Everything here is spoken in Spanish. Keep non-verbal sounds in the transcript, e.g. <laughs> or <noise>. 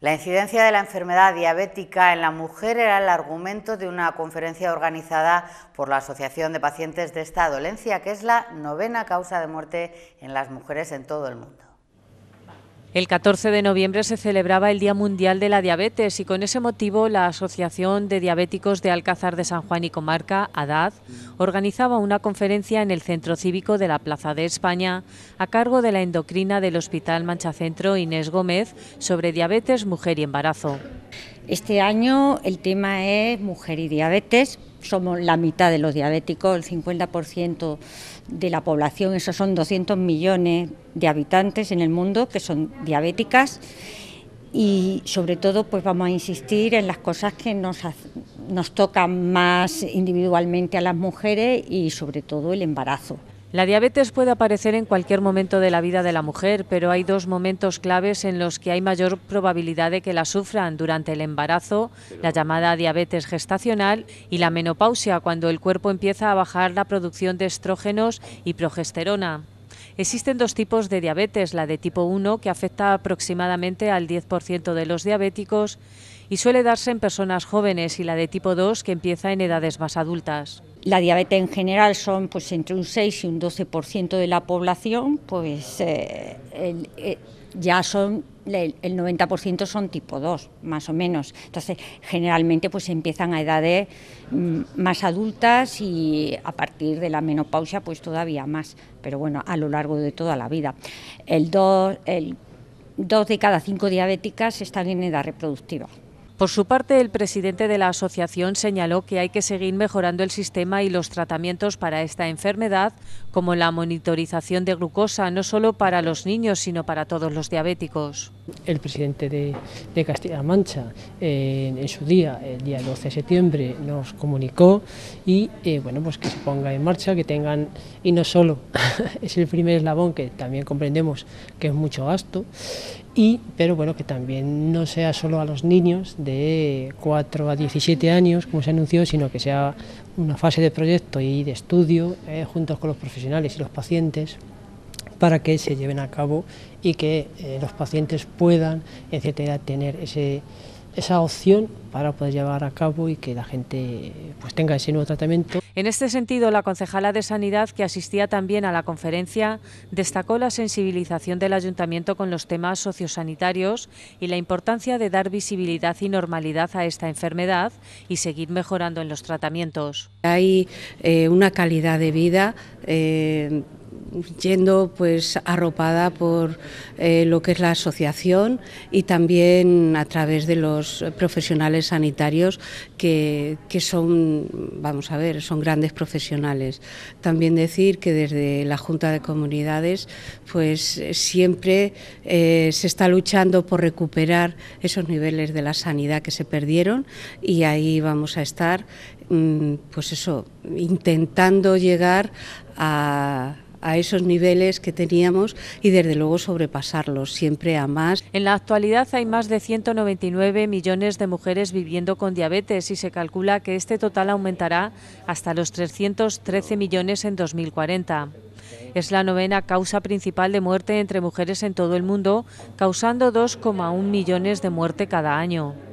La incidencia de la enfermedad diabética en la mujer era el argumento de una conferencia organizada por la Asociación de Pacientes de esta dolencia, que es la novena causa de muerte en las mujeres en todo el mundo. El 14 de noviembre se celebraba el Día Mundial de la Diabetes y con ese motivo la Asociación de Diabéticos de Alcázar de San Juan y Comarca, ADAD, organizaba una conferencia en el Centro Cívico de la Plaza de España a cargo de la endocrina del Hospital Manchacentro Inés Gómez sobre diabetes, mujer y embarazo. Este año el tema es mujer y diabetes somos la mitad de los diabéticos, el 50% de la población, esos son 200 millones de habitantes en el mundo que son diabéticas y sobre todo pues vamos a insistir en las cosas que nos, nos tocan más individualmente a las mujeres y sobre todo el embarazo. La diabetes puede aparecer en cualquier momento de la vida de la mujer, pero hay dos momentos claves en los que hay mayor probabilidad de que la sufran durante el embarazo, la llamada diabetes gestacional y la menopausia, cuando el cuerpo empieza a bajar la producción de estrógenos y progesterona. Existen dos tipos de diabetes, la de tipo 1, que afecta aproximadamente al 10% de los diabéticos, y suele darse en personas jóvenes y la de tipo 2 que empieza en edades más adultas. La diabetes en general son pues entre un 6 y un 12% de la población, pues eh, eh, ya son el, 90% son tipo 2, más o menos. Entonces, generalmente pues empiezan a edades mm, más adultas y a partir de la menopausia pues todavía más, pero bueno, a lo largo de toda la vida. El 2 el dos de cada cinco diabéticas están en edad reproductiva. Por su parte, el presidente de la asociación señaló que hay que seguir mejorando el sistema y los tratamientos para esta enfermedad, como la monitorización de glucosa, no solo para los niños, sino para todos los diabéticos. El presidente de, Castilla-La Mancha, eh, en su día, el día 12 de septiembre, nos comunicó y, eh, bueno, pues que se ponga en marcha, que tengan, y no solo, <laughs> es el primer eslabón que también comprendemos que es mucho gasto, pero bueno, que también no sea solo a los niños de 4 a 17 años, como se anunció, sino que sea una fase de proyecto y de estudio eh, juntos con los profesionales y los pacientes para que se lleven a cabo y que eh, los pacientes puedan, en cierta edad, tener esa opción para poder llevar a cabo y que la gente pues, tenga ese nuevo tratamiento en este sentido, la concejala de Sanidad, que asistía también a la conferencia, destacó la sensibilización del ayuntamiento con los temas sociosanitarios y la importancia de dar visibilidad y normalidad a esta enfermedad y seguir mejorando en los tratamientos. Hay eh, una calidad de vida eh, yendo pues arropada por eh, lo que es la asociación y también a través de los profesionales sanitarios que, son, vamos a ver, son grandes profesionales. También decir que desde la Junta de Comunidades pues siempre eh, se está luchando por recuperar esos niveles de la sanidad que se perdieron y ahí vamos a estar mm, pues eso, intentando llegar a a esos niveles que teníamos y desde luego sobrepasarlos siempre a más. En la actualidad hay más de 199 millones de mujeres viviendo con diabetes y se calcula que este total aumentará hasta los 313 millones en 2040. Es la novena causa principal de muerte entre mujeres en todo el mundo, causando 2,1 millones de muertes cada año.